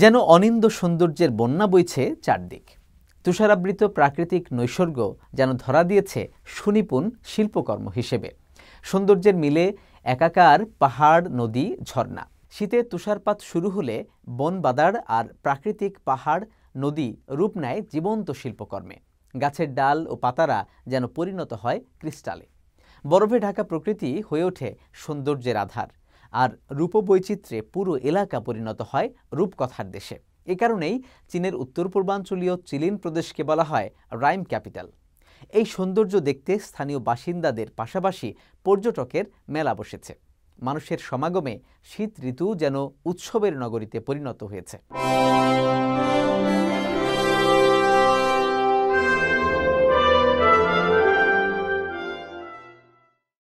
যেন অনিন্দ সৌন্দর্যের বন্যা বইছে চারদিক তুষারাবৃত প্রাকৃতিক নৈসর্গ যেন ধরা দিয়েছে সুনিপুণ শিল্পকর্ম হিসেবে সৌন্দর্যের মিলে একাকার পাহাড় নদী ঝর্ণা শীতে তুষারপাত শুরু হলে বনবাদার আর প্রাকৃতিক পাহাড় নদী রূপ নেয় জীবন্ত শিল্পকর্মে গাছের ডাল ও পাতারা যেন পরিণত হয় ক্রিস্টালে বরফে ঢাকা প্রকৃতি হয়ে ওঠে সৌন্দর্যের আধার আর রূপবৈচিত্র্যে পুরো এলাকা পরিণত হয় রূপকথার দেশে এ কারণেই চীনের উত্তর পূর্বাঞ্চলীয় চিলিন প্রদেশকে বলা হয় রাইম ক্যাপিটাল এই সৌন্দর্য দেখতে স্থানীয় বাসিন্দাদের পাশাপাশি পর্যটকের মেলা বসেছে মানুষের সমাগমে শীত ঋতু যেন উৎসবের নগরীতে পরিণত হয়েছে